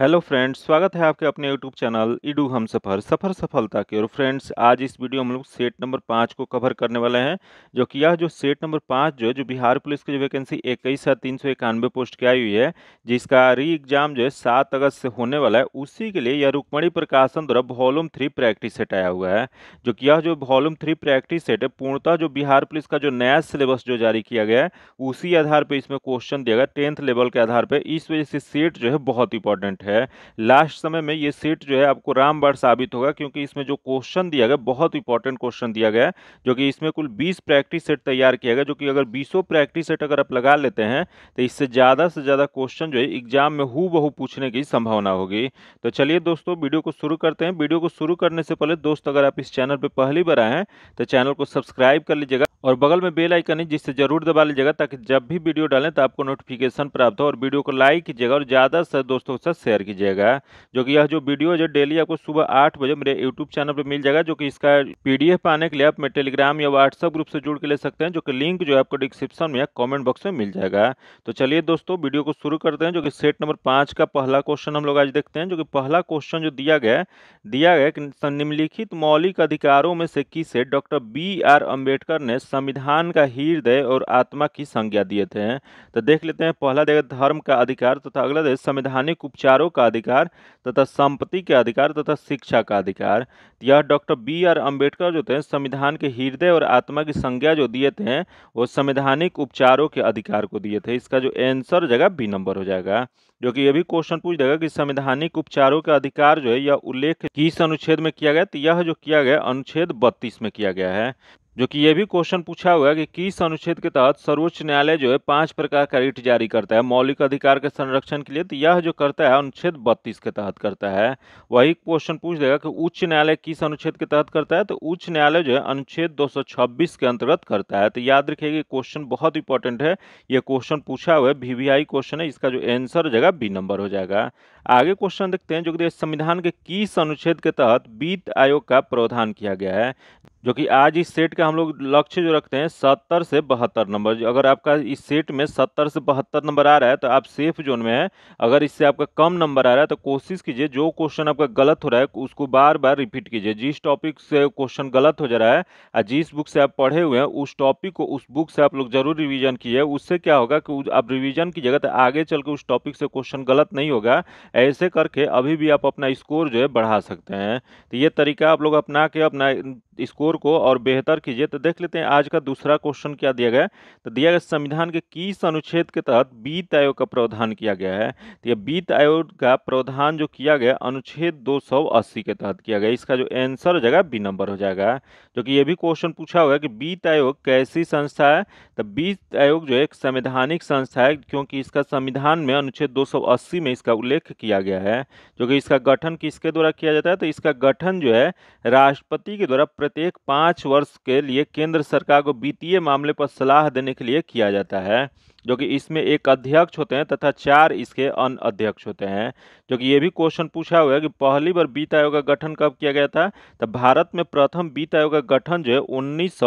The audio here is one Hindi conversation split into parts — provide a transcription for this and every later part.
हेलो फ्रेंड्स स्वागत है आपके अपने यूट्यूब चैनल इडू हम सफ़र सफ़र सफलता के और फ्रेंड्स आज इस वीडियो में हम लोग सेट नंबर पाँच को कवर करने वाले हैं जो कि यह जो सेट नंबर पाँच जो है जो बिहार पुलिस की जो वैकेंसी इक्कीस हज़ार तीन सौ इक्यानवे पोस्ट की आई हुई है जिसका री एग्ज़ाम जो है सात अगस्त से होने वाला है उसी के लिए यह रुक्मणी प्रकाशन द्वारा वॉल्यूम थ्री प्रैक्टिस सेट आया हुआ है जो कि यह जो वॉल्यूम थ्री प्रैक्टिस सेट है पूर्णतः जो बिहार पुलिस का जो नया सिलेबस जो जारी किया गया है उसी आधार पर इसमें क्वेश्चन दिया गया टेंथ लेवल के आधार पर इस वजह से सेट जो है बहुत इंपॉर्टेंट है लास्ट समय में ये सीट जो है आपको रामबाड़ साबित होगा क्योंकि इसमें जो क्वेश्चन दिया गया बहुत इंपॉर्टेंट क्वेश्चन दिया गया जो कि इसमें कुल बीस प्रैक्टिस सेट तैयार किया गया जो कि अगर बीसों प्रैक्टिस सेट अगर आप लगा लेते हैं तो इससे ज़्यादा से ज़्यादा क्वेश्चन जो है एग्जाम में हु बहु पूछने की संभावना होगी तो चलिए दोस्तों वीडियो को शुरू करते हैं वीडियो को शुरू करने से पहले दोस्त अगर आप इस चैनल पर पहली बार आएँ तो चैनल को सब्सक्राइब कर लीजिएगा और बगल में बेल आइकन है जिससे जरूर दबा लीजिएगा ताकि जब भी वीडियो डालें तो आपको नोटिफिकेशन प्राप्त हो और वीडियो को लाइक कीजिएगा और ज़्यादा से दोस्तों के साथ शेयर शेयर कीजिएगा जो कि यह जो वीडियो जो डेली आपको सुबह आठ बजे मेरे यूट्यूब चैनल पर मिल जाएगा जो कि इसका पीडीएफ पाने के लिए आप मेरे टेलीग्राम या व्हाट्सअप ग्रुप से जुड़ के ले सकते हैं जो कि लिंक जो है आपको डिस्क्रिप्शन में या कॉमेंट बॉक्स में मिल जाएगा तो चलिए दोस्तों वीडियो को शुरू करते हैं जो कि सेट नंबर पाँच का पहला क्वेश्चन हम लोग आज देखते हैं जो कि पहला क्वेश्चन जो दिया गया दिया गया कि निम्नलिखित मौलिक अधिकारों में से किसे डॉक्टर बी आर अम्बेडकर ने संविधान का हृदय और आत्मा की संज्ञा दिए थे तो देख लेते हैं पहला देगा धर्म का अधिकार तथा तो अगला देगा संवैधानिक उपचारों अधिकारों का अधिकार तथा संपत्ति के अधिकार तथा शिक्षा का अधिकार यह डॉक्टर बी आर अम्बेडकर जो थे संविधान के हृदय और आत्मा की संज्ञा जो दिए थे वो संवैधानिक उपचारों के अधिकार को दिए थे इसका जो एंसर हो जाएगा बी नंबर हो जाएगा जो कि यह भी क्वेश्चन पूछ देगा कि संवैधानिक उपचारों के अधिकार जो है यह उल्लेख किस अनुच्छेद में किया गया तो यह जो किया गया अनुच्छेद बत्तीस में किया गया है जो कि ये भी क्वेश्चन पूछा हुआ है कि किस अनुच्छेद के तहत सर्वोच्च न्यायालय जो है पांच प्रकार का रिट जारी करता है मौलिक अधिकार के संरक्षण के लिए तो यह जो करता है अनुच्छेद बत्तीस के तहत करता है वही क्वेश्चन पूछ देगा कि उच्च न्यायालय किस अनुच्छेद के तहत करता है तो उच्च न्यायालय जो है अनुच्छेद दो के अंतर्गत करता है तो याद रखिएगा क्वेश्चन बहुत इंपॉर्टेंट है यह क्वेश्चन पूछा हुआ है वीवीआई क्वेश्चन है इसका जो आंसर हो जाएगा बी नंबर हो जाएगा आगे क्वेश्चन देखते हैं जो कि संविधान के किस अनुच्छेद के तहत वित्त आयोग का प्रावधान किया गया है जो कि आज इस सेट का हम लोग लक्ष्य जो रखते हैं सत्तर से बहत्तर नंबर अगर आपका इस सेट में सत्तर से बहत्तर नंबर आ रहा है तो आप सेफ जोन में हैं अगर इससे आपका कम नंबर आ रहा है तो कोशिश कीजिए जो क्वेश्चन आपका गलत हो रहा है उसको बार बार रिपीट कीजिए जिस टॉपिक से क्वेश्चन गलत हो जा रहा है और जिस बुक से आप पढ़े हुए हैं उस टॉपिक को उस बुक से आप लोग जरूर रिविजन कीजिए उससे क्या होगा कि आप रिविजन कीजिएगा तो आगे चल के उस टॉपिक से क्वेश्चन गलत नहीं होगा ऐसे करके अभी भी आप अपना स्कोर जो है बढ़ा सकते हैं तो ये तरीका आप लोग अपना के अपना स्कोर को और बेहतर कीजिए कीजिए तो देख लेते हैं आज का दूसरा क्वेश्चन क्या दिया गया तो दिया गया संविधान के किस अनुच्छेद के तहत वित्त आयोग का प्रावधान किया गया है तो यह वित्त आयोग का प्रावधान जो किया गया अनुच्छेद दो के तहत किया गया इसका जो एंसर हो जाएगा बी नंबर हो जाएगा जो कि यह भी क्वेश्चन पूछा होगा कि वित्त आयोग कैसी संस्था है तो वित्त आयोग जो एक संवैधानिक संस्था है क्योंकि इसका संविधान में अनुच्छेद दो में इसका उल्लेख किया गया है जो कि इसका गठन किसके द्वारा किया जाता है तो इसका गठन जो है राष्ट्रपति के द्वारा प्रत्येक पाँच वर्ष के लिए केंद्र सरकार को वित्तीय मामले पर सलाह देने के लिए किया जाता है जो कि इसमें एक अध्यक्ष होते हैं तथा चार इसके अन अध्यक्ष होते हैं जो कि ये भी क्वेश्चन पूछा हुआ है कि पहली बार वित्त आयोग का गठन कब किया गया था तो भारत में प्रथम वित्त आयोग का गठन जो है उन्नीस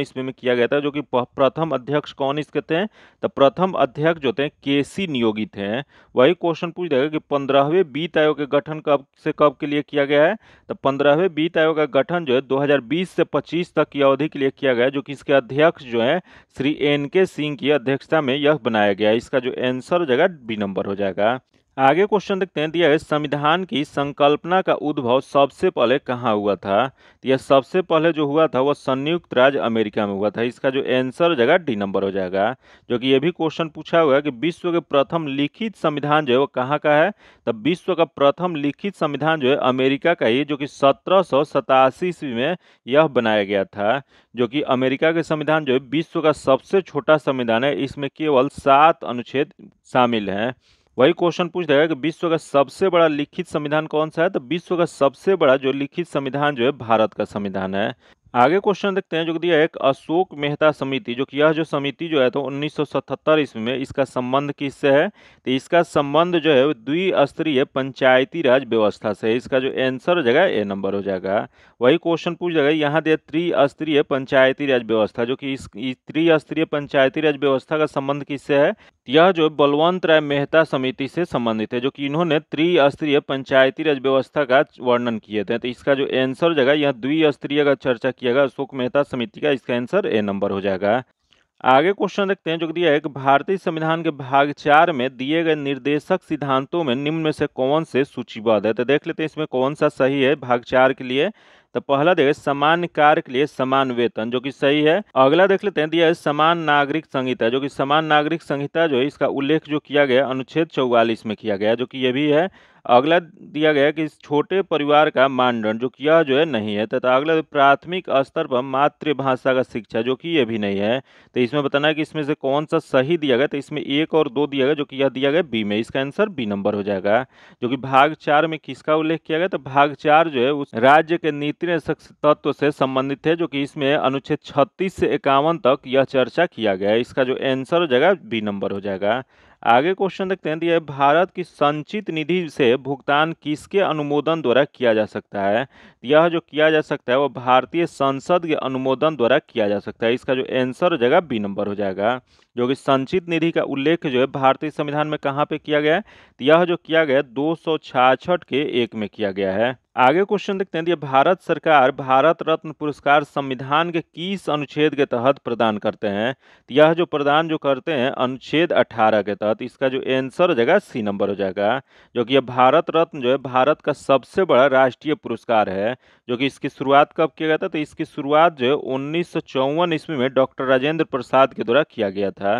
ईस्वी में किया गया था जो कि प्रथम अध्यक्ष कौन इसके थे तो प्रथम अध्यक्ष जो थे के सी नियोगी थे वही क्वेश्चन पूछ देगा कि पंद्रहवें वित्त आयोग का गठन कब से कब के लिए किया गया है तो पंद्रहवें वित्त आयोग का गठन जो है बीस से पच्चीस तक की अवधि के लिए किया गया जो कि इसके अध्यक्ष जो है श्री एन के सिंह की अध्यक्षता में यह बनाया गया इसका जो आंसर हो जाएगा बी नंबर हो जाएगा आगे क्वेश्चन देखते हैं दिया तो है संविधान की संकल्पना का उद्भव सबसे पहले कहाँ हुआ था तो यह सबसे पहले जो हुआ था वह संयुक्त राज्य अमेरिका में हुआ था इसका जो आंसर हो जाएगा डी नंबर हो जाएगा जो कि यह भी क्वेश्चन पूछा हुआ है कि विश्व के प्रथम लिखित संविधान जो है वो कहाँ का है तब तो विश्व का प्रथम लिखित संविधान जो है अमेरिका का ही जो कि सत्रह ईस्वी में यह बनाया गया था जो कि अमेरिका के संविधान जो है विश्व का सबसे छोटा संविधान है इसमें केवल सात अनुच्छेद शामिल हैं वही क्वेश्चन पूछ देगा कि विश्व का सबसे बड़ा लिखित संविधान कौन सा है तो विश्व का सबसे बड़ा जो लिखित संविधान जो है भारत का संविधान है आगे क्वेश्चन देखते हैं जो दिया है एक अशोक मेहता समिति जो कि यह जो समिति जो है तो 1977 ईस्वी में इसका संबंध किससे है तो इसका संबंध जो है द्विस्तरीय पंचायती राज व्यवस्था से इसका जो आंसर हो जाएगा ए नंबर हो जाएगा वही क्वेश्चन पूछ जाएगा यहाँ दिया त्रिस्तरीय पंचायती राज व्यवस्था जो कि इस त्रिस्तरीय पंचायती राज व्यवस्था का संबंध किससे है यह जो बलवंत राय मेहता समिति से संबंधित है जो कि इन्होंने त्रिस्तरीय पंचायती राज व्यवस्था का वर्णन किए थे तो इसका जो आंसर हो जाएगा यह द्विस्तरीय का चर्चा कीजिएगा अशोक मेहता समिति का इसका आंसर ए नंबर हो जाएगा आगे क्वेश्चन देखते हैं जो दिया है कि भारतीय संविधान के भाग चार में दिए गए निर्देशक सिद्धांतों में निम्न में से कौन से सूचीबद्ध है तो देख लेते हैं इसमें कौन सा सही है भाग चार के लिए तो पहला देखें समान कार्य के लिए समान वेतन जो कि सही है अगला देख लेते हैं दिया है समान नागरिक संहिता जो कि समान नागरिक संहिता जो है इसका उल्लेख जो किया गया अनुच्छेद चौवालीस में किया गया जो कि यह भी है अगला दिया गया कि इस छोटे परिवार का मानदंड जो कि यह जो है नहीं है तथा अगला प्राथमिक स्तर पर मातृभाषा का शिक्षा जो कि यह भी नहीं है तो इसमें बताना है कि इसमें से कौन सा सही दिया गया तो इसमें एक और दो दिया गया जो कि यह दिया गया बी में इसका आंसर बी नंबर हो जाएगा जो कि भाग चार में किसका उल्लेख किया गया तो भाग चार जो है उस राज्य के नीति तत्व से संबंधित है जो कि इसमें अनुच्छेद छत्तीस से इक्यावन तक यह चर्चा किया गया है इसका जो आंसर हो जाएगा बी नंबर हो जाएगा आगे क्वेश्चन देखते हैं भारत की संचित निधि से भुगतान किसके अनुमोदन द्वारा किया जा सकता है यह जो किया जा सकता है वो भारतीय संसद के अनुमोदन द्वारा किया जा सकता है इसका जो आंसर हो जाएगा बी नंबर हो जाएगा जो कि संचित निधि का उल्लेख जो है भारतीय संविधान में कहाँ पे किया गया है तो यह जो किया गया है दो के एक में किया गया है आगे क्वेश्चन देखते हैं तो भारत सरकार भारत रत्न पुरस्कार संविधान के किस अनुच्छेद के तहत प्रदान करते हैं तो यह जो प्रदान जो करते हैं अनुच्छेद 18 के तहत इसका जो एंसर हो जाएगा सी नंबर हो जाएगा जो कि यह भारत रत्न जो है भारत का सबसे बड़ा राष्ट्रीय पुरस्कार है है जो कि इसकी शुरुआत कब किया गया था तो इसकी शुरुआत जो है उन्नीस ईस्वी में डॉक्टर राजेंद्र प्रसाद के द्वारा किया गया था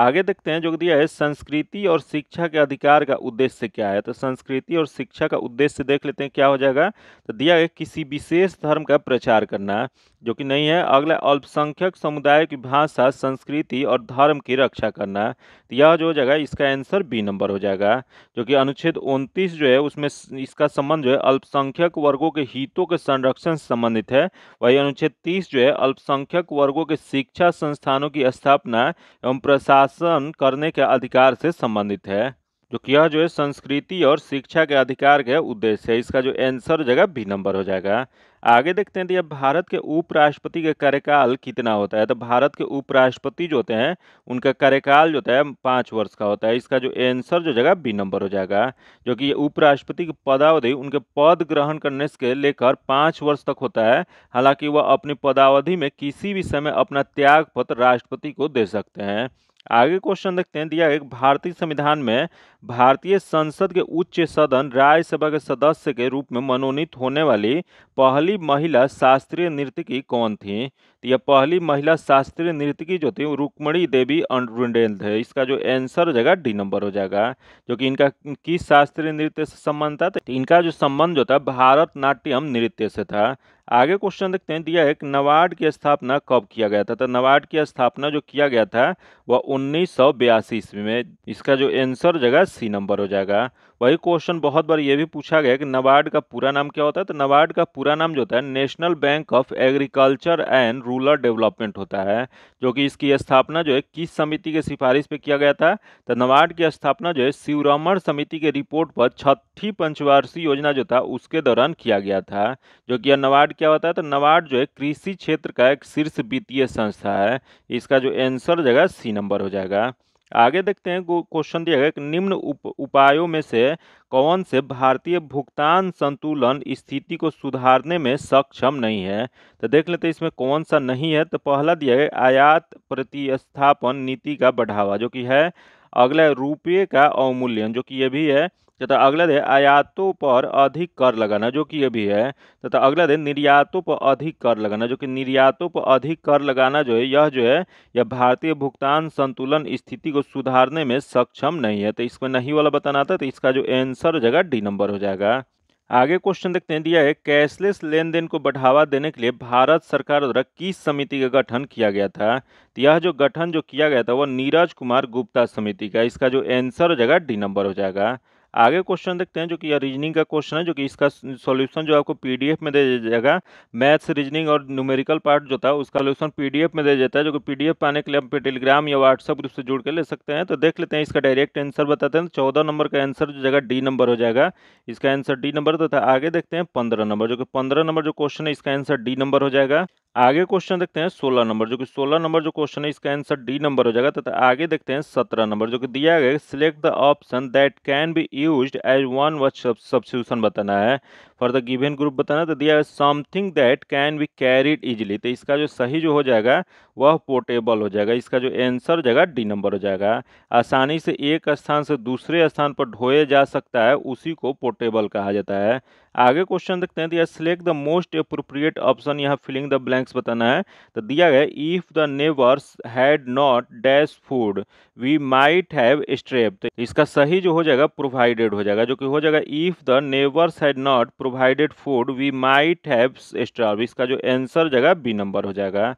आगे देखते हैं जो दिया है संस्कृति और शिक्षा के अधिकार का उद्देश्य क्या है तो संस्कृति और शिक्षा का उद्देश्य देख लेते हैं क्या हो जाएगा तो दिया है किसी विशेष धर्म का प्रचार करना जो कि नहीं है अगला अल्पसंख्यक समुदाय की भाषा संस्कृति और धर्म की रक्षा करना तो यह जो हो जाएगा इसका आंसर बी नंबर हो जाएगा जो कि अनुच्छेद उनतीस जो है उसमें इसका संबंध जो है अल्पसंख्यक वर्गों के हितों के संरक्षण से संबंधित है वही अनुच्छेद तीस जो है अल्पसंख्यक वर्गों के शिक्षा संस्थानों की स्थापना एवं प्रसार शासन करने के अधिकार से संबंधित है जो कि यह जो है संस्कृति और शिक्षा के अधिकार के उद्देश्य है इसका जो आंसर हो जाएगा बी नंबर हो जाएगा आगे देखते हैं तो यह भारत के उपराष्ट्रपति का कार्यकाल कितना होता है तो भारत के उपराष्ट्रपति जो होते हैं उनका कार्यकाल जो होता है पाँच वर्ष का होता है इसका जो आंसर जो जगह बी नंबर हो जाएगा जो कि उपराष्ट्रपति की पदावधि उनके पद ग्रहण करने से लेकर पाँच वर्ष तक होता है हालांकि वह अपनी पदावधि में किसी भी समय अपना त्याग पत्र राष्ट्रपति को दे सकते हैं आगे क्वेश्चन देखते हैं दिया है भारतीय संविधान में भारतीय संसद के उच्च सदन राज्यसभा के सदस्य के रूप में मनोनीत होने वाली पहली महिला शास्त्रीय नृत्यकी कौन थी तो यह पहली महिला शास्त्रीय नृत्यकी जो थी रुक्मणी देवी अंडेल थे इसका जो आंसर हो जाएगा डी नंबर हो जाएगा जो कि इनका किस शास्त्रीय नृत्य से संबंध था तो इनका जो संबंध जो था भारत नाट्यम नृत्य से था आगे क्वेश्चन देखते हैं दिया तो है कि नवाड की स्थापना कब किया गया था तो नवाड की स्थापना जो किया गया था वह उन्नीस ईस्वी में इसका जो आंसर जगह सी नंबर हो जाएगा वही क्वेश्चन बहुत बार ये भी पूछा गया कि नबार्ड का पूरा नाम क्या होता है तो नबार्ड का पूरा नाम जो होता है national bank of agriculture and rural development होता है जो कि इसकी स्थापना जो है किस समिति के सिफारिश पे किया गया था तो नबार्ड की स्थापना जो है शिवरामर समिति के रिपोर्ट पर छठी पंचवार्षीय योजना जो था उसके दौरान किया गया था जो कि नबार्ड क्या होता है तो नबार्ड जो है कृषि क्षेत्र का एक शीर्ष वित्तीय संस्था है इसका जो एंसर जगह सी नंबर हो जाएगा आगे देखते हैं क्वेश्चन दिया गया कि निम्न उप, उपायों में से कौन से भारतीय भुगतान संतुलन स्थिति को सुधारने में सक्षम नहीं है तो देख लेते हैं इसमें कौन सा नहीं है तो पहला दिया गया आयात प्रतिस्थापन नीति का बढ़ावा जो कि है अगला रुपये का अवमूल्यन जो कि यह भी है तथा अगला दिन आयातों पर अधिक कर लगाना जो कि ये भी है तथा अगला दिन निर्यातों पर अधिक कर लगाना जो कि निर्यातों पर अधिक कर लगाना जो है यह जो है यह भारतीय भुगतान संतुलन स्थिति को सुधारने में सक्षम नहीं है तो इसमें नहीं वाला बताना था तो इसका जो एंसर हो जाएगा डी नंबर हो जाएगा आगे क्वेश्चन देखते हैं दिया है कैशलेस लेन देन को बढ़ावा देने के लिए भारत सरकार द्वारा किस समिति का गठन किया गया था तो यह जो गठन जो किया गया था वह नीरज कुमार गुप्ता समिति का इसका जो आंसर हो जाएगा डी नंबर हो जाएगा आगे क्वेश्चन देखते हैं जो कि रीजनिंग का क्वेश्चन है जो कि इसका सॉल्यूशन जो आपको पीडीएफ में दे जाएगा मैथ्स रीजनिंग और न्यूमेरिकल पार्ट जो था उसका सोल्यूशन पीडीएफ में दे जाता है जो कि पीडीएफ पाने के लिए आप टेलीग्राम या व्हाट्सअप ग्रुप से जुड़ के ले सकते हैं तो देख लेते हैं इसका डायरेक्ट आंसर बताते हैं तो चौदह नंबर का आंसर जो जगह डी नंबर हो जाएगा इसका आंसर डी नंबर तथा आगे देखते हैं पंद्रह नंबर जो कि पंद्रह नंबर जो क्वेश्चन है इसका आंसर डी नंबर हो जाएगा आगे क्वेश्चन देखते हैं सोलह नंबर जो कि सोलह नंबर जो क्वेश्चन है इसका आंसर डी नंबर हो जाएगा तथा आगे देखते हैं सत्रह नंबर जो कि दिया गया select the option that can be use as one word substitution बताना है फॉर द गिवन ग्रुप बताना तो दिया है something that can be carried easily तो इसका जो सही जो हो जाएगा वह पोर्टेबल हो जाएगा इसका जो एंसर हो जाएगा डी नंबर हो जाएगा आसानी से एक स्थान से दूसरे स्थान पर ढोए जा सकता है उसी को पोर्टेबल कहा जाता है आगे क्वेश्चन देखते हैं तो यह select the most appropriate option यहाँ फिलिंग द ब्लैंक्स बताना है तो दिया गया if the neighbours had not dash food we might have starved तो इसका सही जो हो जाएगा प्रोवाइडेड हो जाएगा जो कि हो जाएगा if the neighbours had not provided food we might have starved इसका जो आंसर जाएगा बी नंबर हो जाएगा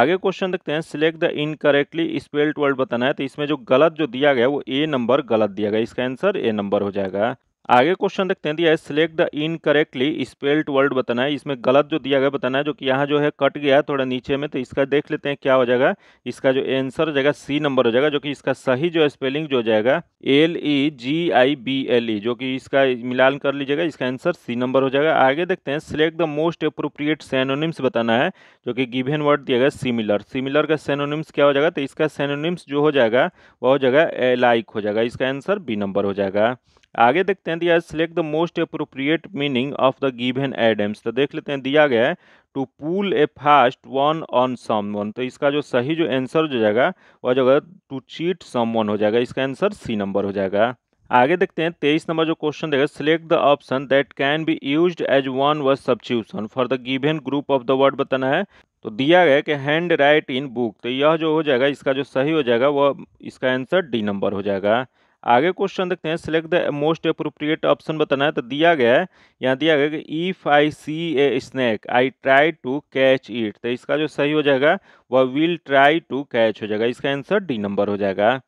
आगे क्वेश्चन देखते हैं select the incorrectly spelled word बताना है तो इसमें जो गलत जो दिया गया वो ए नंबर गलत दिया गया इसका आंसर ए नंबर हो जाएगा आगे क्वेश्चन देखते हैं दिया है select the incorrectly spelled word बताना है इसमें गलत जो दिया गया बताना है जो कि यहाँ जो है कट गया है थोड़ा नीचे में तो इसका देख लेते हैं क्या हो जाएगा इसका जो आंसर हो जाएगा सी नंबर हो जाएगा जो कि इसका सही जो स्पेलिंग जो हो जाएगा L E G I B L E जो कि इसका मिलान कर लीजिएगा इसका आंसर सी नंबर हो जाएगा आगे देखते हैं select the most appropriate synonyms बताना है जो कि गिवेन वर्ड दिया गया सिमिलर सिमिलर का सेनोनिम्स क्या हो जाएगा तो इसका सेनोनिम्स जो हो जाएगा वह हो जाएगा एलाइक हो जाएगा इसका आंसर बी नंबर हो जाएगा आगे देखते हैं दिया select the most appropriate meaning of the given idioms तो देख लेते हैं दिया गया है to pull a fast one on someone तो इसका जो सही जो आंसर जो जाएगा वह जो टू चीट सम वन हो जाएगा इसका आंसर सी नंबर हो जाएगा आगे देखते हैं तेईस नंबर जो क्वेश्चन देगा select the option that can be use as one व substitution for the given group of the word बताना है तो दिया गया कि हैंड राइट इन बुक तो यह जो हो जाएगा इसका जो सही हो जाएगा वह इसका आंसर डी नंबर हो जाएगा आगे क्वेश्चन देखते हैं select the most appropriate option बताना है तो दिया गया है यहाँ दिया गया कि if I see a snake I try to catch it तो इसका जो सही हो जाएगा वह विल ट्राई टू कैच हो जाएगा इसका आंसर डी नंबर हो जाएगा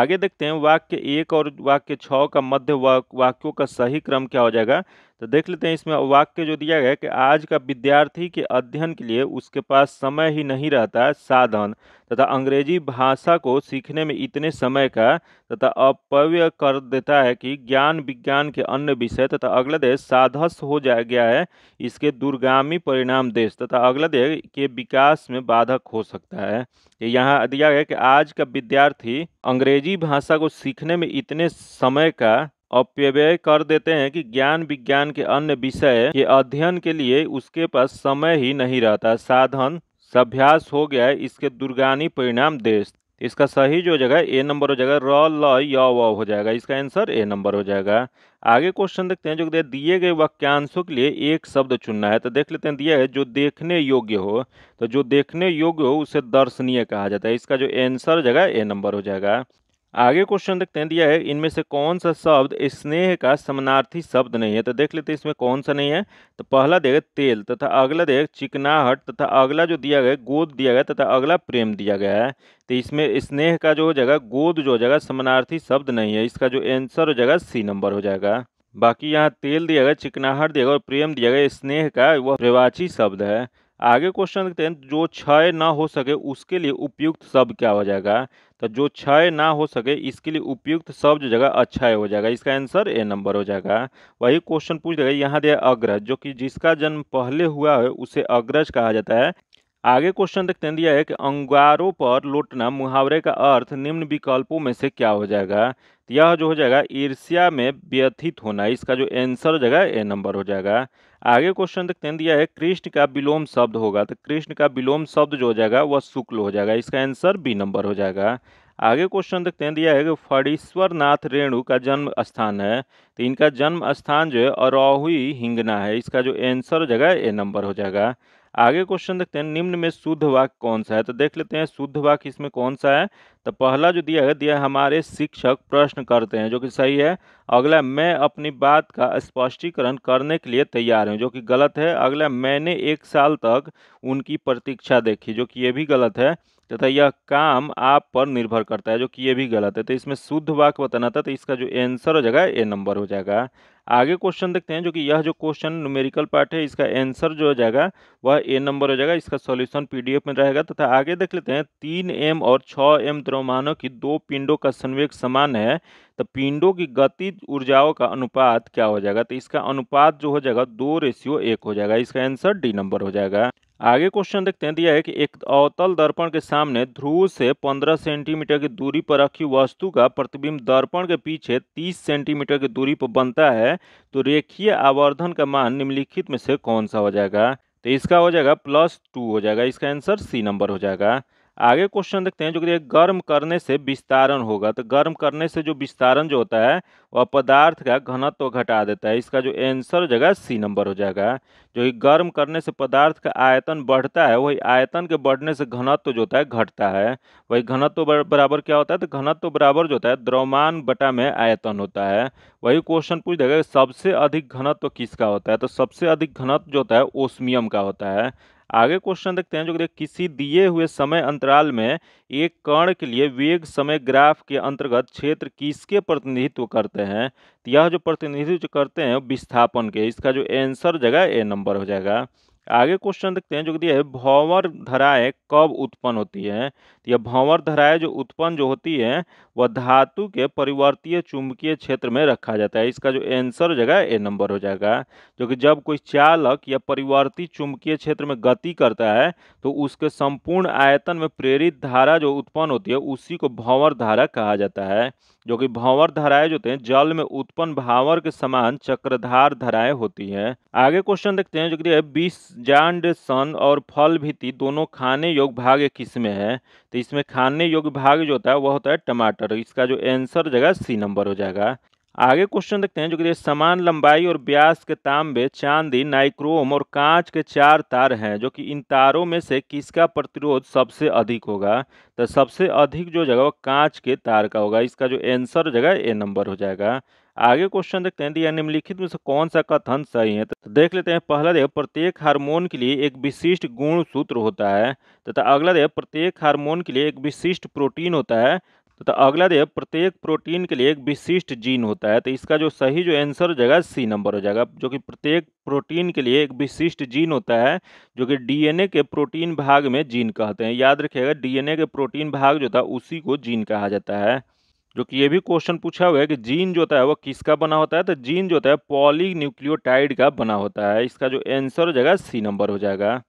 आगे देखते हैं वाक्य एक और वाक्य छः का मध्य वाक्यों का सही क्रम क्या हो जाएगा तो देख लेते हैं इसमें वाक्य जो दिया गया कि आज का विद्यार्थी के अध्ययन के लिए उसके पास समय ही नहीं रहता साधन तथा अंग्रेजी भाषा को सीखने में इतने समय का तथा अपव्य कर देता है कि ज्ञान विज्ञान के अन्य विषय तथा अगला देश साधस हो जा गया है इसके दूरगामी परिणाम देश तथा अगला देश के विकास में बाधक हो सकता है यहाँ दिया गया कि आज का विद्यार्थी अंग्रेजी भाषा को सीखने में इतने समय का अपव्यय कर देते हैं कि ज्ञान विज्ञान के अन्य विषय के अध्ययन के लिए उसके पास समय ही नहीं रहता साधन सभ्यास हो गया इसके दुर्गानी परिणाम देश इसका सही जो जगह ए नंबर हो जाएगा र ल य व हो जाएगा इसका आंसर ए नंबर हो जाएगा आगे क्वेश्चन देखते हैं जो दिए गए वाक्यांशों के लिए एक शब्द चुनना है तो देख लेते हैं दिया है जो देखने योग्य हो तो जो देखने योग्य हो उसे दर्शनीय कहा जाता है इसका जो आंसर जगह ए नंबर हो जाएगा आगे क्वेश्चन देखते हैं दिया है इनमें से कौन सा शब्द स्नेह का समानार्थी शब्द नहीं है तो देख लेते हैं इसमें कौन सा नहीं है तो पहला देगा तेल तथा अगला देगा चिकनाहट तथा अगला जो दिया गया गोद दिया गया तथा अगला प्रेम दिया गया है तो इसमें स्नेह का जो हो जाएगा गोद जो हो जाएगा समानार्थी शब्द नहीं है इसका जो आंसर हो जाएगा सी नंबर हो जाएगा बाकी यहाँ तेल दिया गया चिकनाहट दिया गया और प्रेम दिया गया स्नेह का वह प्रवाची शब्द है आगे क्वेश्चन देखते हैं जो क्षय न हो सके उसके लिए उपयुक्त शब्द क्या हो जाएगा तो जो क्षय ना हो सके इसके लिए उपयुक्त शब्द जगह अक्षय हो जाएगा इसका आंसर ए नंबर हो जाएगा वही क्वेश्चन पूछ देगा यहाँ दिया अग्रज जो कि जिसका जन्म पहले हुआ है उसे अग्रज कहा जाता है आगे क्वेश्चन देखते हैं दिया है कि अंगारों पर लौटना मुहावरे का अर्थ निम्न विकल्पों में से क्या हो जाएगा तो यह जो हो जाएगा ईर्ष्या में व्यथित होना इसका जो आंसर हो जाएगा ए नंबर हो जाएगा आगे क्वेश्चन देखते हैं दिया है कृष्ण का विलोम शब्द होगा तो कृष्ण का विलोम शब्द जो हो जाएगा वह शुक्ल हो जाएगा इसका आंसर बी नंबर हो जाएगा आगे क्वेश्चन देखते हैं दिया है कि फड़ीश्वर नाथ रेणु का जन्म स्थान है तो इनका जन्म स्थान जो है अरोही हिंगना है इसका जो आंसर हो जाएगा ए नंबर हो जाएगा आगे क्वेश्चन देखते हैं निम्न में शुद्ध वाक्य कौन सा है तो देख लेते हैं शुद्ध वाक्य इसमें कौन सा है तो पहला जो दिया है दिया हमारे शिक्षक प्रश्न करते हैं जो कि सही है अगला मैं अपनी बात का स्पष्टीकरण करने के लिए तैयार हूँ जो कि गलत है अगला मैंने एक साल तक उनकी प्रतीक्षा देखी जो कि ये भी गलत है तथा यह काम आप पर निर्भर करता है जो कि ये भी गलत है तो इसमें शुद्ध वाक्य बताना था तो इसका जो एंसर हो जाएगा ए नंबर हो जाएगा आगे क्वेश्चन देखते हैं जो कि यह जो क्वेश्चन न्यूमेरिकल पार्ट है इसका आंसर जो हो जाएगा वह ए नंबर हो जाएगा इसका सॉल्यूशन पीडीएफ में रहेगा तथा आगे देख लेते हैं तीन एम और छ एम द्रव्यमानों की दो पिंडों का संवेग समान है तो पिंडों की गति ऊर्जाओं का अनुपात क्या हो जाएगा तो इसका अनुपात जो हो जाएगा दो रेशियो एक हो जाएगा इसका आंसर डी नंबर हो जाएगा आगे क्वेश्चन देखते हैं दिया तो है कि एक अवतल दर्पण के सामने ध्रुव से 15 सेंटीमीटर की दूरी पर रखी वस्तु का प्रतिबिंब दर्पण के पीछे 30 सेंटीमीटर की दूरी पर बनता है तो रेखीय आवर्धन का मान निम्नलिखित में से कौन सा हो जाएगा तो इसका हो जाएगा प्लस टू हो जाएगा इसका आंसर सी नंबर हो जाएगा आगे क्वेश्चन देखते हैं जो कि गर्म करने से विस्तारण होगा तो गर्म करने से जो विस्तारण जो होता है वह पदार्थ का घनत्व घटा देता है इसका जो एंसर हो जाएगा सी नंबर हो जाएगा जो कि गर्म करने से पदार्थ का आयतन बढ़ता है वही आयतन के बढ़ने से घनत्व जो होता है घटता है वही घनत्व बराबर क्या होता है तो घनत्व बराबर जो होता है द्रोमान बटा में आयतन होता है वही क्वेश्चन पूछ देगा सबसे अधिक घनत्व किसका होता है तो सबसे अधिक घनत्व जो होता है ओसमियम का होता है आगे क्वेश्चन देखते हैं जो कि किसी दिए हुए समय अंतराल में एक कण के लिए वेग समय ग्राफ के अंतर्गत क्षेत्र किसके प्रतिनिधित्व करते हैं तो यह जो प्रतिनिधित्व करते हैं विस्थापन के इसका जो आंसर जगह ए नंबर हो जाएगा आगे क्वेश्चन देखते हैं जो कि दिया है भंवर धराएं कब उत्पन्न होती है तो यह भंवर धराएं जो उत्पन्न जो होती है वह धातु के परिवर्तीय चुंबकीय क्षेत्र में रखा जाता है इसका जो आंसर हो जाएगा ए नंबर हो जाएगा जो कि जब कोई चालक या परिवर्ती चुंबकीय क्षेत्र में गति करता है तो उसके संपूर्ण आयतन में प्रेरित धारा जो उत्पन्न होती है उसी को भंवर धारा कहा जाता है जो कि भंवर धाराएं जो होते हैं जल में उत्पन्न भावर के समान चक्रधार धाराएं होती हैं आगे क्वेश्चन देखते हैं जो कि बीस जांड सन और फल भीति दोनों खाने योग्य भाग किस्में हैं तो इसमें खाने योग्य भाग जो होता है वह होता है टमाटर इसका जो आंसर जगह सी नंबर हो जाएगा आगे क्वेश्चन देखते हैं जो कि समान लंबाई और ब्यास के तांबे चांदी नाइक्रोम और कांच के चार तार हैं जो कि इन तारों में से किसका प्रतिरोध सबसे अधिक होगा तो सबसे अधिक जो जगह कांच के तार का होगा इसका जो आंसर जगह ए नंबर हो जाएगा आगे क्वेश्चन देखते हैं दिया निम्नलिखित में से कौन सा कथन सही है तो देख लेते हैं पहला देव प्रत्येक हार्मोन के लिए एक विशिष्ट गुण सूत्र होता है तथा अगला देव प्रत्येक हार्मोन के लिए एक विशिष्ट प्रोटीन होता है तथा अगला देव प्रत्येक प्रोटीन के लिए एक विशिष्ट जीन होता है तो इसका जो सही जो आंसर हो जाएगा सी नंबर हो जाएगा जो कि प्रत्येक प्रोटीन के लिए एक विशिष्ट जीन होता है जो कि डीएनए के प्रोटीन भाग में जीन कहते हैं याद रखिएगा डीएनए के प्रोटीन भाग जो था उसी को जीन कहा जाता है जो कि ये भी क्वेश्चन पूछा हुआ है कि जीन जो होता है वो किसका बना होता है तो जीन जो होता है पॉली न्यूक्लियोटाइड का बना होता है इसका जो आंसर हो जाएगा सी नंबर हो जाएगा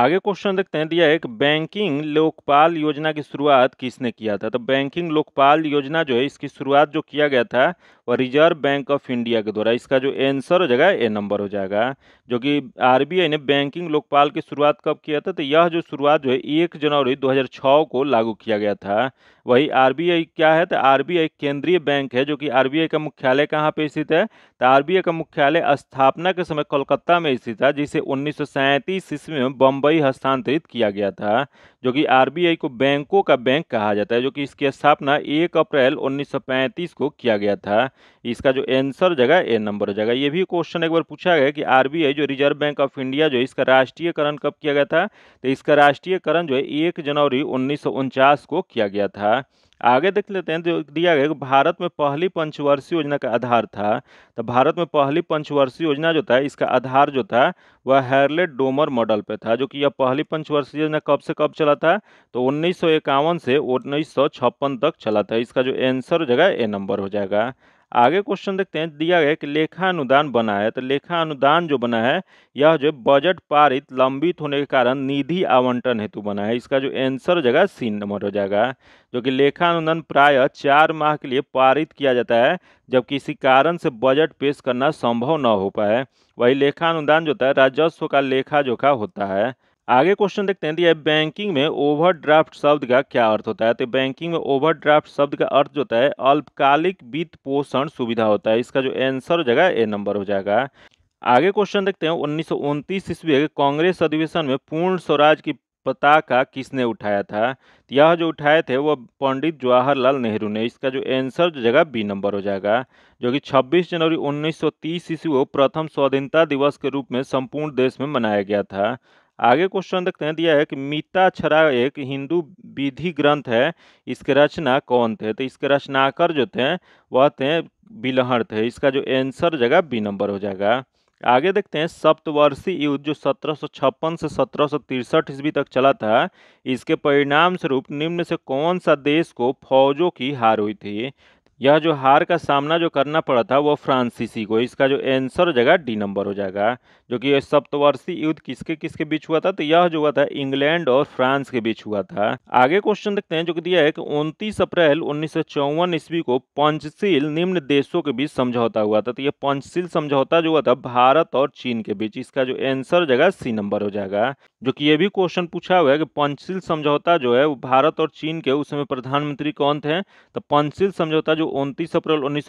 आगे क्वेश्चन देखते हैं दिया तो कि बैंकिंग लोकपाल योजना की शुरुआत किसने किया था तो बैंकिंग लोकपाल योजना जो है इसकी शुरुआत जो किया गया था और रिजर्व बैंक ऑफ इंडिया के द्वारा इसका जो आंसर हो जाएगा ए नंबर हो जाएगा जो कि आरबीआई ने बैंकिंग लोकपाल की शुरुआत कब किया था तो यह जो शुरुआत जो है एक जनवरी 2006 को लागू किया गया था वही आरबीआई क्या है तो आरबीआई केंद्रीय बैंक है जो कि आरबीआई का मुख्यालय कहाँ पर स्थित है तो आर का मुख्यालय स्थापना के समय कोलकाता में स्थित था जिसे उन्नीस ईस्वी में बम्बई हस्तांतरित किया गया था जो कि आर को बैंकों का बैंक कहा जाता है जो कि इसकी स्थापना एक अप्रैल उन्नीस को किया गया था इसका जो एंसर जगह ए नंबर जगह ये भी क्वेश्चन एक बार पूछा गया कि आरबीआई जो रिजर्व बैंक ऑफ इंडिया जो इसका राष्ट्रीयकरण कब किया गया था तो इसका राष्ट्रीयकरण जो है एक जनवरी उन्नीस को किया गया था आगे देख लेते हैं जो दिया गया कि भारत में पहली पंचवर्षीय योजना का आधार था तो भारत में पहली पंचवर्षीय योजना जो था इसका आधार जो था वह हेरले डोमर मॉडल पे था जो कि यह पहली पंचवर्षीय योजना कब से कब चला था तो उन्नीस से उन्नीस तक चला था इसका जो एंसर जगह ए नंबर हो जाएगा आगे क्वेश्चन देखते हैं दिया गया कि लेखा अनुदान बना है तो लेखा अनुदान जो बना है यह जो बजट पारित लंबित होने के कारण निधि आवंटन हेतु बना है इसका जो आंसर हो जाएगा सी नंबर हो जाएगा जो कि लेखा अनुदान प्राय चार माह के लिए पारित किया जाता है जब किसी कारण से बजट पेश करना संभव न हो पाए वही लेखा अनुदान जो होता है राजस्व का लेखा जोखा होता है आगे क्वेश्चन देखते हैं दिया तो बैंकिंग में ओवरड्राफ्ट शब्द का क्या अर्थ होता है तो बैंकिंग में ओवरड्राफ्ट शब्द का अर्थ जो होता है अल्पकालिक वित्त पोषण सुविधा होता है इसका जो आंसर हो जाएगा ए नंबर हो जाएगा आगे क्वेश्चन देखते हैं उन्नीस सौ उनतीस ईस्वी के कांग्रेस अधिवेशन में पूर्ण स्वराज की पताका किसने उठाया था तो यह जो उठाए थे वह पंडित जवाहरलाल नेहरू ने इसका जो आंसर जो जगह बी नंबर हो जाएगा जो कि 26 जनवरी 1930 सौ ईस्वी को प्रथम स्वाधीनता दिवस के रूप में संपूर्ण देश में मनाया गया था आगे क्वेश्चन देखते हैं दिया है कि मिताक्षरा एक हिंदू विधि ग्रंथ है इसके रचना कौन थे तो इसके रचनाकर जो थे वह थे बिलहर थे इसका जो एंसर जगह बी नंबर हो जाएगा आगे देखते हैं सप्तवर्षी युद्ध जो सत्रह से सत्रह ईस्वी तक चला था इसके परिणाम स्वरूप निम्न से कौन सा देश को फौजों की हार हुई थी यह जो हार का सामना जो करना पड़ा था वो फ्रांसीसी को इसका जो आंसर हो जाएगा डी नंबर हो जाएगा जो कि सप्तवर्षीय युद्ध किसके किसके बीच हुआ था तो यह जो हुआ था इंग्लैंड और फ्रांस के बीच हुआ था आगे क्वेश्चन देखते हैं जो कि दिया है कि उनतीस अप्रैल उन्नीस ईस्वी को पंचशील निम्न देशों के बीच समझौता हुआ था तो यह पंचशील समझौता जो हुआ था भारत और चीन के बीच इसका जो एंसर हो जाएगा सी नंबर हो जाएगा जो कि यह भी क्वेश्चन पूछा हुआ है कि पंचशील समझौता जो है वो भारत और चीन के उस समय प्रधानमंत्री कौन थे तो पंचशील समझौता जो उनतीस अप्रैल उन्नीस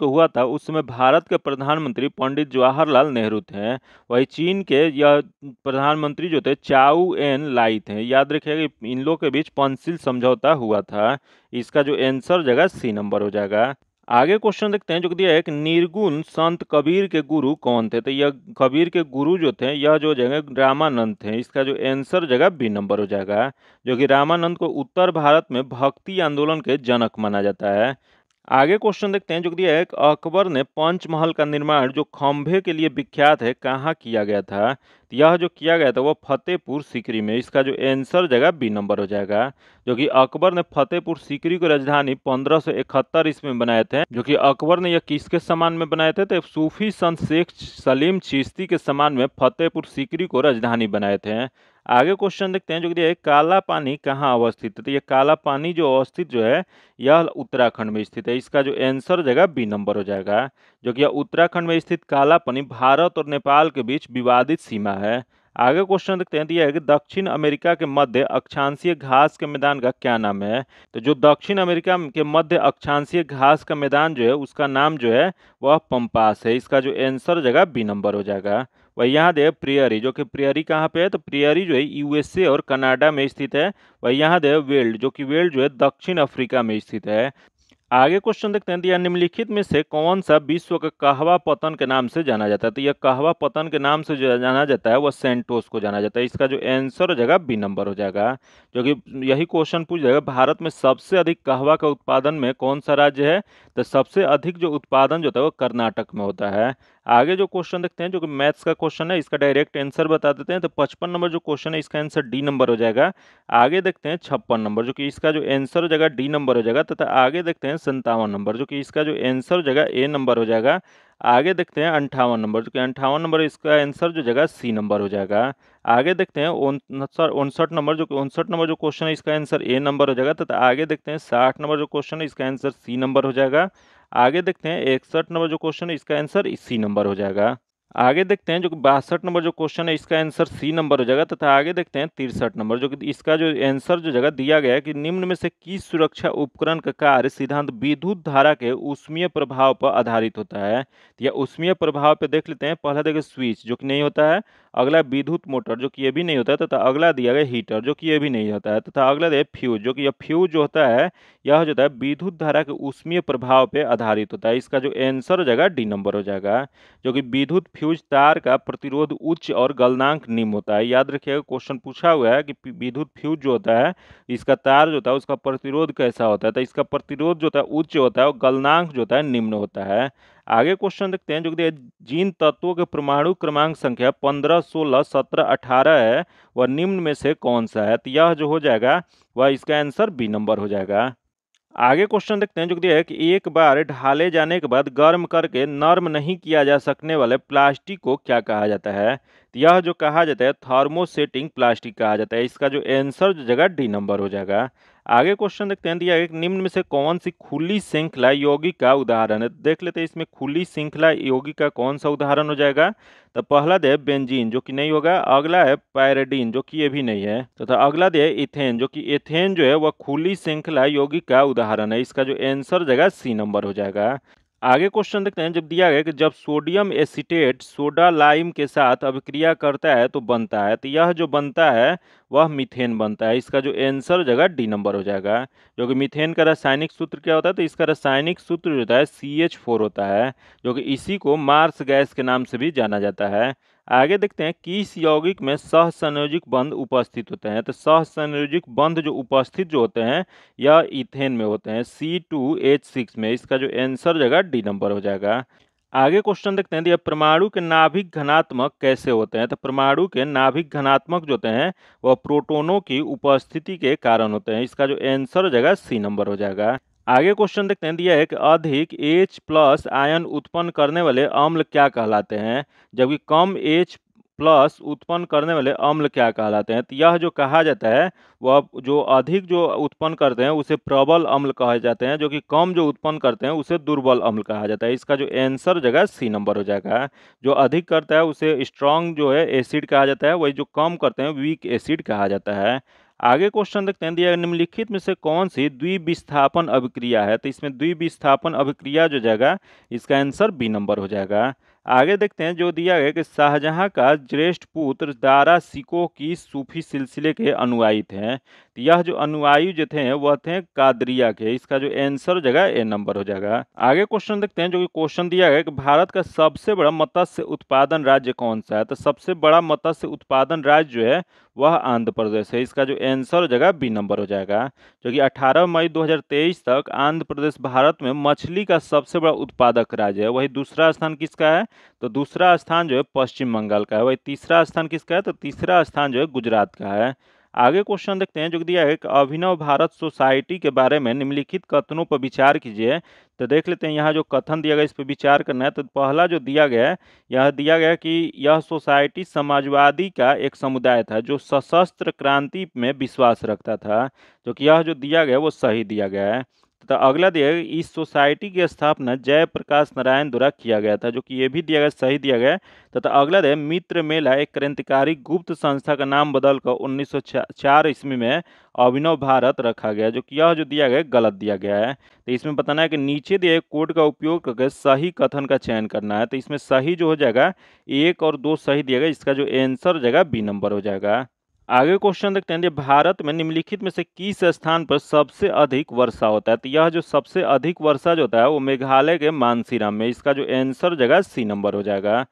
को हुआ था उस समय भारत के प्रधानमंत्री पंडित जवाहरलाल नेहरू थे वही चीन के यह प्रधानमंत्री जो थे चाउ एन लाई थे याद रखिएगा इन लोगों के बीच पंसिल समझौता हुआ था इसका जो एंसर जगह सी नंबर हो जाएगा आगे क्वेश्चन देखते हैं जो दिया है कि निर्गुण संत कबीर के गुरु कौन थे तो यह कबीर के गुरु जो थे यह जो जगह रामानंद थे इसका जो आंसर जगह बी नंबर हो जाएगा जो कि रामानंद को उत्तर भारत में भक्ति आंदोलन के जनक माना जाता है आगे क्वेश्चन देखते हैं जो दिया है अकबर ने पंचमहल का निर्माण जो खम्भे के लिए विख्यात है कहाँ किया गया था तो यह जो किया गया था वह फतेहपुर सीकरी में इसका जो आंसर जगह बी नंबर हो जाएगा जो कि अकबर ने फतेहपुर सीकरी को राजधानी पंद्रह सौ इकहत्तर ईस्वी में बनाए थे जो कि अकबर ने यह किसके समान में बनाए थे तो सूफी संत शेख सलीम चिश्ती के समान में फतेहपुर सीकरी को राजधानी बनाए थे आगे क्वेश्चन देखते हैं जो कि दिया काला पानी कहाँ अवस्थित है तो ये काला पानी जो अवस्थित जो है यह उत्तराखंड में स्थित है इसका जो आंसर हो जाएगा बी नंबर हो जाएगा जो कि यह उत्तराखंड में स्थित काला पानी भारत और नेपाल के बीच विवादित सीमा है आगे क्वेश्चन देखते हैं दिया तो है कि दक्षिण अमेरिका के मध्य अक्षांशीय घास के मैदान का क्या नाम है तो जो दक्षिण अमेरिका के मध्य अक्षांशीय घास का मैदान जो है उसका नाम जो है वह पंपास है इसका जो आंसर हो जाएगा बी नंबर हो जाएगा देव प्रियरी जो कि प्रियरी कहाँ पे है तो प्रियरी जो है यूएसए और कनाडा में स्थित है देव वेल्ड जो कि वेल्ड जो है दक्षिण अफ्रीका में स्थित है आगे क्वेश्चन देखते हैं तो यह निम्नलिखित में से कौन सा विश्व का कहवा पतन के नाम से जाना जाता है तो यह कहवा पतन के नाम से जो जाना जाता है वह सेंटोस को जाना जाता है इसका जो आंसर हो जाएगा बी नंबर हो जाएगा जो कि यही क्वेश्चन पूछ जाएगा भारत में सबसे अधिक कहवा का उत्पादन में कौन सा राज्य है तो सबसे अधिक जो उत्पादन जो होता है वो कर्नाटक में होता है आगे जो क्वेश्चन देखते हैं जो कि मैथ्स का क्वेश्चन है इसका डायरेक्ट आंसर बता देते हैं तो पचपन नंबर जो क्वेश्चन है इसका आंसर डी नंबर हो जाएगा आगे देखते हैं छप्पन नंबर जो कि इसका जो आंसर हो जाएगा डी नंबर हो जाएगा तथा आगे देखते हैं संतावन नंबर जो कि इसका जो आंसर हो जाएगा ए नंबर हो जाएगा आगे देखते हैं अंठावन नंबर जो कि अंठावन नंबर इसका आंसर जो जगह सी नंबर हो जाएगा आगे देखते हैं उनसठ नंबर जो कि उनसठ नंबर जो क्वेश्चन है इसका आंसर ए नंबर हो जाएगा तथा आगे देखते हैं साठ नंबर जो क्वेश्चन है इसका आंसर सी नंबर हो जाएगा आगे देखते हैं इकसठ नंबर जो क्वेश्चन है इसका आंसर सी नंबर हो जाएगा आगे देखते हैं जो कि बासठ नंबर जो क्वेश्चन है इसका आंसर सी नंबर हो जाएगा तथा आगे देखते हैं तिरसठ नंबर जो कि इसका जो आंसर जो जगह दिया गया है कि निम्न में से किस सुरक्षा उपकरण का कार्य सिद्धांत विद्युत धारा के उष्मीय प्रभाव पर आधारित होता है तो या उष्मीय प्रभाव पर देख लेते हैं पहला देखिए स्विच जो कि नहीं होता है अगला विद्युत मोटर जो कि ये भी नहीं होता है तथा अगला दिया गया हीटर जो कि ये भी नहीं होता है तथा अगला दिया फ्यूज जो कि यह फ्यूज जो होता है यह जो होता है विद्युत धारा के उष्मीय प्रभाव पर आधारित होता है इसका जो एंसर हो जाएगा डी नंबर हो जाएगा जो कि विद्युत फ्यूज तार का प्रतिरोध उच्च और गलनांक निम्न होता है याद रखिएगा क्वेश्चन पूछा हुआ है कि विद्युत फ्यूज जो होता है इसका तार जो होता है उसका प्रतिरोध कैसा होता है तो इसका प्रतिरोध जो होता है उच्च होता है और गलनांक जो होता है निम्न होता है आगे क्वेश्चन देखते हैं जो कि जिन तत्वों के परमाणु क्रमांक संख्या पंद्रह सोलह सत्रह अठारह है वह निम्न में से कौन सा है तो यह जो हो जाएगा वह इसका आंसर बी नंबर हो जाएगा आगे क्वेश्चन देखते हैं जो कि है कि एक बार ढाले जाने के बाद गर्म करके नर्म नहीं किया जा सकने वाले प्लास्टिक को क्या कहा जाता है तो यह जो कहा जाता है थर्मोसेटिंग प्लास्टिक कहा जाता है इसका जो आंसर जो जगह डी नंबर हो जाएगा आगे क्वेश्चन देखते हैं दिया एक निम्न में से कौन सी खुली श्रृंखला योगी का उदाहरण है देख लेते हैं इसमें खुली श्रृंखला योगी का कौन सा उदाहरण हो जाएगा तो पहला दे बेंजीन जो कि नहीं होगा अगला है पायरेडीन जो कि ये भी नहीं है तथा तो अगला दे इथेन जो कि इथेन जो है वह खुली श्रृंखला योगी का उदाहरण है इसका जो एंसर जाएगा सी नंबर हो जाएगा आगे क्वेश्चन देखते हैं जब दिया गया कि जब सोडियम एसिटेट सोडा लाइम के साथ अभिक्रिया करता है तो बनता है तो यह जो बनता है वह मिथेन बनता है इसका जो एंसर हो जाएगा डी नंबर हो जाएगा जो कि मिथेन का रासायनिक सूत्र क्या होता है तो इसका रासायनिक सूत्र जो होता है सी एच फोर होता है जो कि इसी को मार्स गैस के नाम से भी जाना जाता है आगे देखते हैं किस यौगिक में सहसंयोजिक बंध उपस्थित होते हैं तो सहसंयोजिक बंध जो उपस्थित जो होते हैं यह इथेन में होते हैं सी टू एच सिक्स में इसका जो एंसर जगह जाएगा डी नंबर हो जाएगा आगे क्वेश्चन देखते हैं दिया परमाणु के नाभिक घनात्मक कैसे होते हैं तो परमाणु के नाभिक घनात्मक जो होते हैं वह प्रोटोनों की उपस्थिति के कारण होते हैं इसका जो आंसर हो जाएगा सी नंबर हो जाएगा आगे क्वेश्चन देखते हैं दिया है कि अधिक एच प्लस आयन उत्पन्न करने वाले अम्ल क्या कहलाते हैं जबकि कम एच प्लस उत्पन्न करने वाले अम्ल क्या कहलाते हैं तो यह जो कहा जाता है वह जो अधिक जो उत्पन्न करते हैं उसे प्रबल अम्ल कहा जाते हैं जो कि कम जो उत्पन्न करते हैं उसे दुर्बल अम्ल कहा जाता है इसका जो एंसर जगह सी नंबर हो जाएगा जो अधिक करता है उसे स्ट्रांग जो है एसिड कहा जाता है वही जो कम करते हैं वीक एसिड कहा जाता है आगे क्वेश्चन देखते हैं दिया निम्नलिखित में से कौन सी द्विविस्थापन अभिक्रिया है तो इसमें द्विविस्थापन अभिक्रिया जो जाएगा इसका आंसर बी नंबर हो जाएगा आगे देखते हैं जो दिया गया कि शाहजहां का ज्येष्ठ पुत्र दारा सिको की सूफी सिलसिले के अनुयायी थे तो यह जो अनुयायी जो थे वह थे कादरिया के इसका जो आंसर हो जाएगा ए नंबर हो जाएगा आगे क्वेश्चन देखते हैं जो कि क्वेश्चन दिया गया कि भारत का सबसे बड़ा मत्स्य उत्पादन राज्य कौन सा है तो सबसे बड़ा मत्स्य उत्पादन राज्य जो है वह आंध्र प्रदेश है इसका जो आंसर हो जाएगा बी नंबर हो जाएगा जो कि 18 मई 2023 तक आंध्र प्रदेश भारत में मछली का सबसे बड़ा उत्पादक राज्य है वही दूसरा स्थान किसका है तो दूसरा स्थान जो है पश्चिम बंगाल का है वही तीसरा स्थान किसका है तो तीसरा स्थान जो है गुजरात का है आगे क्वेश्चन देखते हैं जो दिया है कि अभिनव भारत सोसाइटी के बारे में निम्नलिखित कथनों पर विचार कीजिए तो देख लेते हैं यहाँ जो कथन दिया गया इस पर विचार करना है तो पहला जो दिया गया है यह दिया गया कि यह सोसाइटी समाजवादी का एक समुदाय था जो सशस्त्र क्रांति में विश्वास रखता था जो कि यह जो दिया गया वो सही दिया गया है तथा अगला दिया गया इस सोसाइटी की स्थापना जयप्रकाश नारायण द्वारा किया गया था जो कि ये भी दिया गया सही दिया गया तथा अगला दिया मित्र मेला एक क्रांतिकारी गुप्त संस्था का नाम बदलकर उन्नीस सौ ईस्वी में अभिनव भारत रखा गया जो कि यह जो दिया गया गलत दिया गया है तो इसमें बताना है कि नीचे दिए कोड का उपयोग करके सही कथन का चयन करना है तो इसमें सही जो हो जाएगा एक और दो सही दिया गया इसका जो एंसर हो जाएगा बी नंबर हो जाएगा आगे क्वेश्चन देखते हैं भारत में निम्नलिखित में से किस स्थान पर सबसे अधिक वर्षा होता है तो यह जो सबसे अधिक वर्षा जो होता है वो मेघालय के मानसीराम में इसका जो आंसर जगह सी नंबर हो जाएगा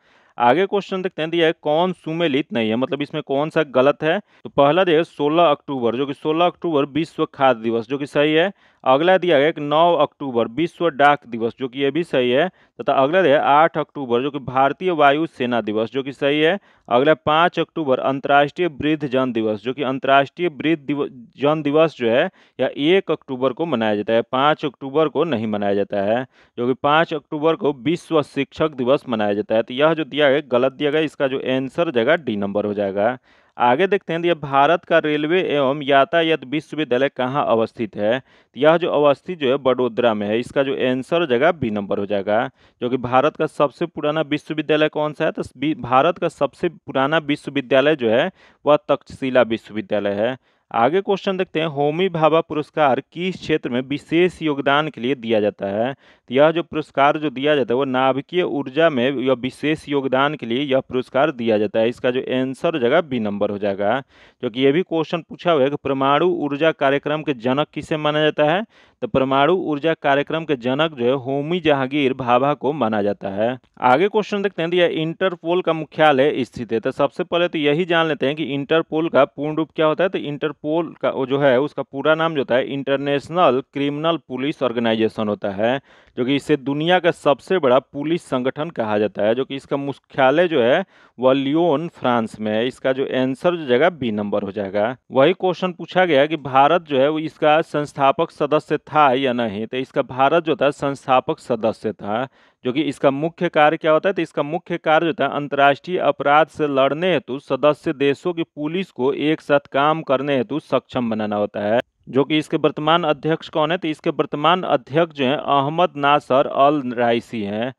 आगे क्वेश्चन देखते हैं दिया है कौन सुमेलित नहीं है मतलब इसमें कौन सा गलत है तो पहला दिया है सोलह अक्टूबर जो कि 16 अक्टूबर विश्व खाद्य दिवस जो कि सही है अगला दिया गया नौ अक्टूबर विश्व डाक दिवस जो कि ये भी सही है तथा अगला है आठ अक्टूबर जो कि भारतीय वायुसेना दिवस जो कि सही है अगला पाँच अक्टूबर अंतर्राष्ट्रीय वृद्ध जन दिवस जो कि अंतर्राष्ट्रीय वृद्ध जन दिवस जो है या एक अक्टूबर को मनाया जाता है पाँच अक्टूबर को नहीं मनाया जाता है जो कि पाँच अक्टूबर को विश्व शिक्षक दिवस मनाया जाता है तो यह जो दिया गया गलत दिया गया इसका जो आंसर जाएगा डी नंबर हो जाएगा आगे देखते हैं यह भारत का रेलवे एवं यातायात विश्वविद्यालय कहाँ अवस्थित है तो यह जो अवस्थित जो है बड़ोदरा में है इसका जो आंसर हो जाएगा बी नंबर हो जाएगा जो कि भारत का सबसे पुराना विश्वविद्यालय कौन सा है तो भारत का सबसे पुराना विश्वविद्यालय जो है वह तक्षशिला विश्वविद्यालय है आगे क्वेश्चन देखते हैं होमी भाभा पुरस्कार किस क्षेत्र में विशेष योगदान के लिए दिया जाता है तो यह जो पुरस्कार जो दिया जाता है वो नाभिकीय ऊर्जा में यह विशेष योगदान के लिए यह पुरस्कार दिया जाता है इसका जो आंसर हो जाएगा बी नंबर हो जाएगा क्योंकि ये भी क्वेश्चन पूछा हुआ है कि परमाणु ऊर्जा कार्यक्रम के जनक किसे माना जाता है तो परमाणु ऊर्जा कार्यक्रम के जनक जो है होमी जहांगीर भाभा को माना जाता है आगे क्वेश्चन देखते हैं तो यह इंटरपोल का मुख्यालय स्थित है तो सबसे पहले तो यही जान लेते हैं कि इंटरपोल का पूर्ण रूप क्या होता है तो इंटरपोल का जो है उसका पूरा नाम जो होता है इंटरनेशनल क्रिमिनल पुलिस ऑर्गेनाइजेशन होता है जो कि इसे दुनिया का सबसे बड़ा पुलिस संगठन कहा जाता है जो कि इसका मुख्यालय जो है वह लियोन फ्रांस में है इसका जो आंसर जो जगह बी नंबर हो जाएगा वही क्वेश्चन पूछा गया कि भारत जो है वो इसका संस्थापक सदस्य था या नहीं तो इसका भारत जो था संस्थापक सदस्य था जो कि इसका मुख्य कार्य क्या होता है तो इसका मुख्य कार्य जो था अंतर्राष्ट्रीय अपराध से लड़ने हेतु सदस्य देशों की पुलिस को एक साथ काम करने हेतु सक्षम बनाना होता है जो कि इसके वर्तमान अध्यक्ष कौन है तो इसके वर्तमान अध्यक्ष जो हैं अहमद नासर अल राइसी हैं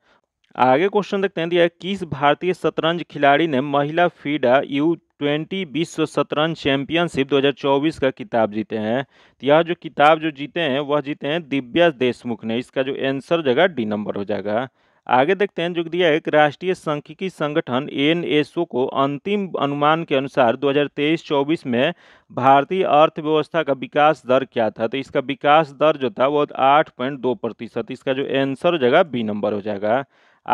आगे क्वेश्चन देखते हैं दिया तो किस भारतीय शतरंज खिलाड़ी ने महिला फीडा यू ट्वेंटी विश्व शतरंज चैंपियनशिप 2024 का किताब जीते हैं तो यह जो किताब जो जीते हैं वह जीते हैं दिव्या देशमुख ने इसका जो आंसर जगह डी नंबर हो जाएगा आगे देखते हैं जो दिया है कि राष्ट्रीय सांख्यिकी संगठन एन को अंतिम अनुमान के अनुसार 2023-24 में भारतीय अर्थव्यवस्था का विकास दर क्या था तो इसका विकास दर जो था वो आठ पॉइंट दो प्रतिशत इसका जो आंसर हो जाएगा बी नंबर हो जाएगा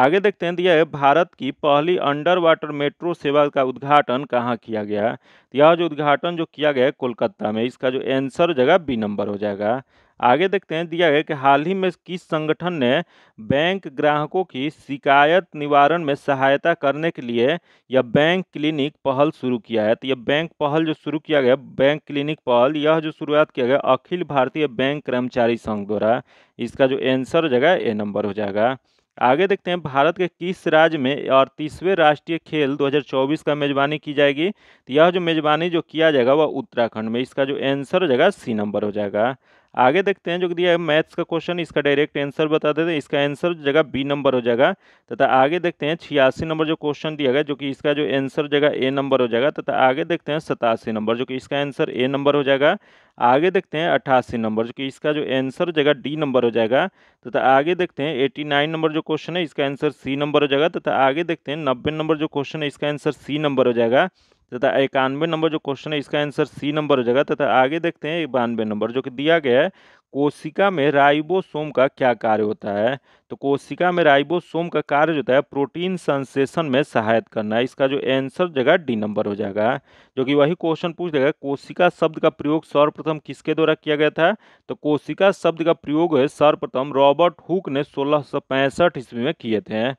आगे देखते हैं दिया है भारत की पहली अंडर वाटर मेट्रो सेवा का उद्घाटन कहाँ किया गया तो यह जो उद्घाटन जो किया गया है कोलकाता में इसका जो आंसर जगह बी नंबर हो जाएगा आगे देखते हैं दिया है कि हाल ही में किस संगठन ने बैंक ग्राहकों की शिकायत निवारण में सहायता करने के लिए यह बैंक क्लिनिक पहल शुरू किया है तो यह बैंक पहल जो शुरू किया गया बैंक क्लिनिक पहल यह जो शुरुआत किया गया अखिल भारतीय बैंक कर्मचारी संघ द्वारा इसका जो एंसर हो जाएगा ए नंबर हो जाएगा आगे देखते हैं भारत के किस राज्य में अड़तीसवें राष्ट्रीय खेल 2024 का मेजबानी की जाएगी तो यह जो मेजबानी जो किया जाएगा वह उत्तराखंड में इसका जो आंसर हो जाएगा सी नंबर हो जाएगा आगे देखते हैं जो दिया है मैथ्स का क्वेश्चन इसका डायरेक्ट आंसर बता देते हैं इसका आंसर जगह बी नंबर हो जाएगा तथा आगे देखते हैं छियासी नंबर जो क्वेश्चन दिया गया जो कि इसका जो आंसर जगह ए नंबर हो जाएगा तथा आगे देखते हैं सतासी नंबर जो कि इसका आंसर ए नंबर हो जाएगा आगे देखते हैं अट्ठासी नंबर जो कि इसका जो आंसर जगह डी नंबर हो जाएगा तथा आगे देखते हैं एटी नाइन नंबर जो क्वेश्चन है इसका आंसर सी नंबर हो जाएगा तथा आगे देखते हैं नब्बे नंबर जो क्वेश्चन है इसका आंसर सी नंबर हो जाएगा तथा इक्यानवे नंबर जो क्वेश्चन है इसका आंसर सी नंबर हो जाएगा तथा आगे देखते हैं बानवे नंबर जो कि दिया गया है कोशिका में राइबोसोम का क्या कार्य होता है तो कोशिका में राइबोसोम का कार्य होता है प्रोटीन संश्लेषण में सहायता करना है इसका जो आंसर जगह डी नंबर हो जाएगा जो कि वही क्वेश्चन पूछ देगा कोशिका शब्द का प्रयोग सर्वप्रथम किसके द्वारा किया गया था तो कोशिका शब्द का प्रयोग सर्वप्रथम रॉबर्ट हुक ने सोलह ईस्वी में किए थे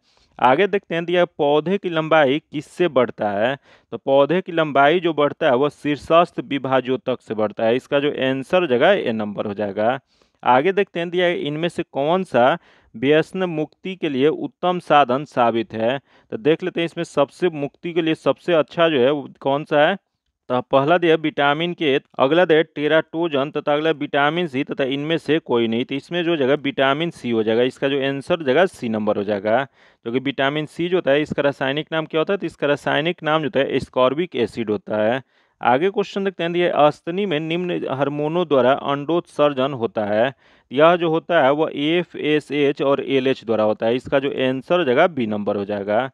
आगे देखते हैं दिया पौधे की लंबाई किससे बढ़ता है तो पौधे की लंबाई जो बढ़ता है वह शीर्षस्थ विभाजोतक से बढ़ता है इसका जो एंसर जगह ए नंबर हो जाएगा आगे देखते हैं दिया इनमें से कौन सा व्यसन मुक्ति के लिए उत्तम साधन साबित है तो देख लेते हैं इसमें सबसे मुक्ति के लिए सबसे अच्छा जो है कौन सा है तो पहला दिया विटामिन के अगला दिया टेराटोजन तथा अगला विटामिन सी तथा इनमें से कोई नहीं तो इसमें जो जगह विटामिन सी हो जाएगा इसका जो आंसर जगह सी नंबर हो जाएगा जो कि विटामिन सी जो होता है इसका रासायनिक नाम क्या होता है तो इसका रासायनिक नाम जो होता है स्कॉर्बिक एसिड होता है आगे क्वेश्चन देखते हैं ये अस्तनी में निम्न हार्मोनों द्वारा अंडोत्सर्जन होता है यह जो होता है वह एफ एस एच और एल एच द्वारा होता है इसका जो आंसर हो बी नंबर हो जाएगा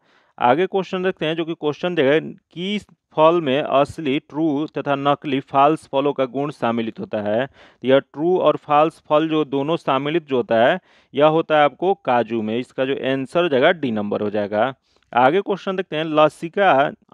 आगे क्वेश्चन देखते हैं जो कि क्वेश्चन देगा कि फल में असली ट्रू तथा नकली फाल्स फलों का गुण सम्मिलित होता है यह ट्रू और फाल्स फल जो दोनों सम्मिलित जो होता है यह होता है आपको काजू में इसका जो आंसर हो जाएगा डी नंबर हो जाएगा आगे क्वेश्चन देखते हैं लसिका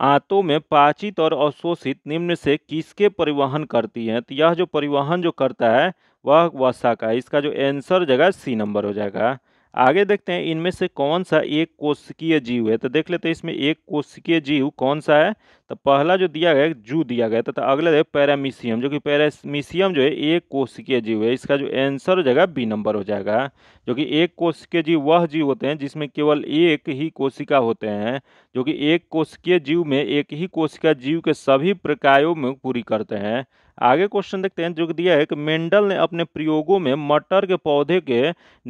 आंतों में पाचित और अवशोषित निम्न से किसके परिवहन करती है तो यह जो परिवहन जो करता है वह वसा का इसका जो एंसर जगह सी नंबर हो जाएगा आगे देखते हैं इनमें से कौन सा एक कोशिकीय जीव है तो देख लेते हैं इसमें एक कोशिकीय जीव कौन सा है तो पहला जो दिया गया जू दिया गया तथा तो, तो अगला है पैरामीशियम जो कि पैरामीशियम जो है एक कोशिकीय जीव है इसका जो आंसर हो जाएगा बी नंबर हो जाएगा जो कि एक कोशिकीय जीव वह जीव होते हैं जिसमें केवल एक ही कोशिका होते हैं जो कि एक कोशिकीय जीव में एक ही कोशिका जीव के सभी प्रकायों में पूरी करते हैं आगे क्वेश्चन देखते हैं जो दिया है कि मेंडल ने अपने प्रयोगों में मटर के पौधे के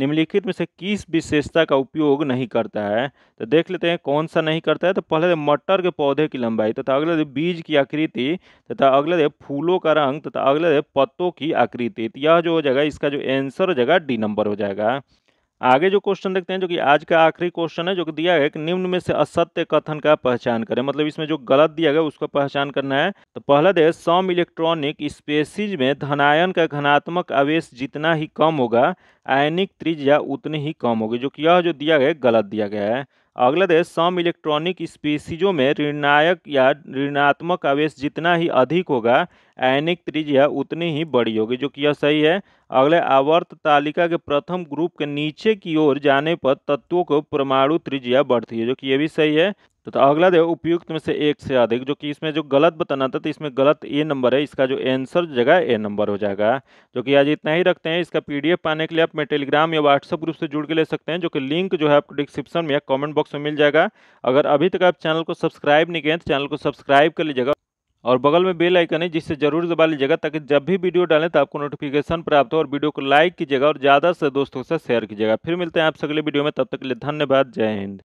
निम्नलिखित में से किस विशेषता का उपयोग नहीं करता है तो देख लेते हैं कौन सा नहीं करता है तो पहले मटर के पौधे की लंबाई तथा अगले दे बीज की आकृति तथा अगले दे फूलों का रंग तथा अगले दे पत्तों की आकृति तो यह जो हो जाएगा इसका जो एंसर हो जाएगा डी नंबर हो जाएगा आगे जो क्वेश्चन देखते हैं जो कि आज का आखिरी क्वेश्चन है जो कि दिया है कि निम्न में से असत्य कथन का पहचान करें मतलब इसमें जो गलत दिया गया उसका पहचान करना है तो पहला दे सम इलेक्ट्रॉनिक स्पेसीज में धनायन का घनात्मक आवेश जितना ही कम होगा आयनिक त्रिज्या उतनी ही कम होगी जो कि यह जो दिया गया गलत दिया गया है अगला सम इलेक्ट्रॉनिक स्पीसीजों में ऋणायक या ऋणात्मक आवेश जितना ही अधिक होगा आयनिक त्रिज्या उतनी ही बड़ी होगी जो कि यह सही है अगले आवर्त तालिका के प्रथम ग्रुप के नीचे की ओर जाने पर तत्वों को परमाणु त्रिज्या बढ़ती है जो कि यह भी सही है तथा तो अगला दे उपयुक्त में से एक से अधिक जो कि इसमें जो गलत बताना था तो इसमें गलत ए नंबर है इसका जो आंसर जगह ए नंबर हो जाएगा जो कि आज इतना ही रखते हैं इसका पीडीएफ पाने के लिए आप मैं टेलीग्राम या व्हाट्सअप ग्रुप से जुड़ के ले सकते हैं जो कि लिंक जो है आपको डिस्क्रिप्शन में या कॉमेंट बॉक्स में मिल जाएगा अगर अभी तक आप चैनल को सब्सक्राइब नहीं किए तो चैनल को सब्सक्राइब कर लीजिएगा और बगल में बेल आइकन है जिससे जरूर दबा लीजिएगा ताकि जब भी वीडियो डालें तो आपको नोटिफिकेशन प्राप्त हो और वीडियो को लाइक कीजिएगा और ज़्यादा से दोस्तों के साथ शेयर कीजिएगा फिर मिलते हैं आप अगले वीडियो में तब तक के लिए धन्यवाद जय हिंद